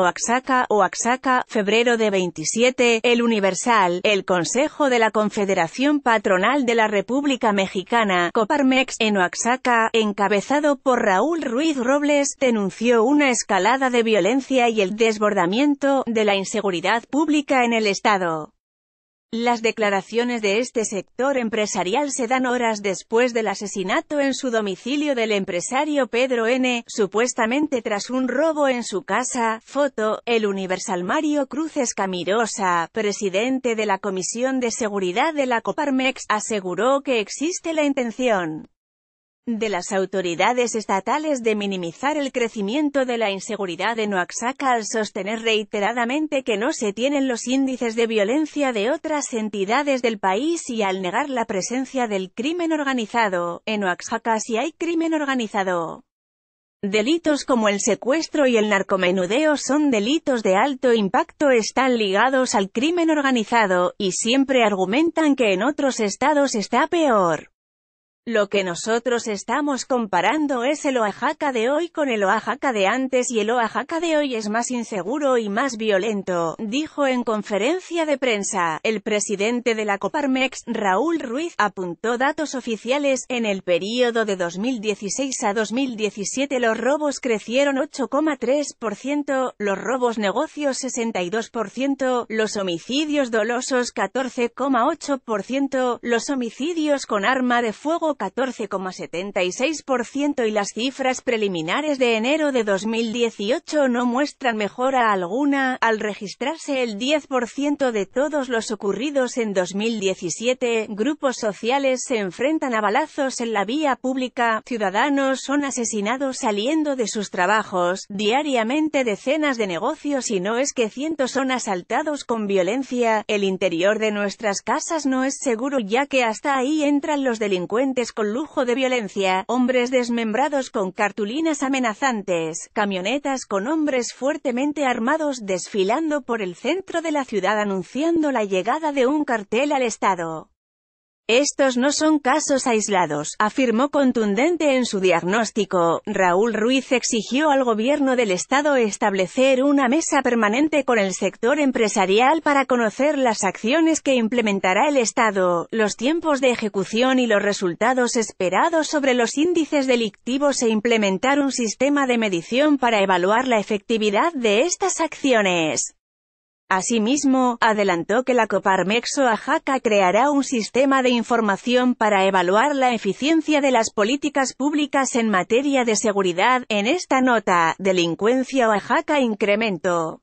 Oaxaca, Oaxaca, febrero de 27, El Universal, el Consejo de la Confederación Patronal de la República Mexicana, Coparmex, en Oaxaca, encabezado por Raúl Ruiz Robles, denunció una escalada de violencia y el desbordamiento de la inseguridad pública en el Estado. Las declaraciones de este sector empresarial se dan horas después del asesinato en su domicilio del empresario Pedro N., supuestamente tras un robo en su casa. Foto, el Universal Mario Cruces Camirosa, presidente de la Comisión de Seguridad de la Coparmex, aseguró que existe la intención de las autoridades estatales de minimizar el crecimiento de la inseguridad en Oaxaca al sostener reiteradamente que no se tienen los índices de violencia de otras entidades del país y al negar la presencia del crimen organizado. En Oaxaca si hay crimen organizado. Delitos como el secuestro y el narcomenudeo son delitos de alto impacto están ligados al crimen organizado, y siempre argumentan que en otros estados está peor. Lo que nosotros estamos comparando es el Oaxaca de hoy con el Oaxaca de antes y el Oaxaca de hoy es más inseguro y más violento, dijo en conferencia de prensa. El presidente de la Coparmex, Raúl Ruiz, apuntó datos oficiales, en el periodo de 2016 a 2017 los robos crecieron 8,3%, los robos negocios 62%, los homicidios dolosos 14,8%, los homicidios con arma de fuego 14,76% y las cifras preliminares de enero de 2018 no muestran mejora alguna, al registrarse el 10% de todos los ocurridos en 2017, grupos sociales se enfrentan a balazos en la vía pública, ciudadanos son asesinados saliendo de sus trabajos, diariamente decenas de negocios y no es que cientos son asaltados con violencia, el interior de nuestras casas no es seguro ya que hasta ahí entran los delincuentes con lujo de violencia, hombres desmembrados con cartulinas amenazantes, camionetas con hombres fuertemente armados desfilando por el centro de la ciudad anunciando la llegada de un cartel al Estado. Estos no son casos aislados, afirmó contundente en su diagnóstico. Raúl Ruiz exigió al gobierno del Estado establecer una mesa permanente con el sector empresarial para conocer las acciones que implementará el Estado, los tiempos de ejecución y los resultados esperados sobre los índices delictivos e implementar un sistema de medición para evaluar la efectividad de estas acciones. Asimismo, adelantó que la Coparmex Oaxaca creará un sistema de información para evaluar la eficiencia de las políticas públicas en materia de seguridad. En esta nota, Delincuencia Oaxaca incremento.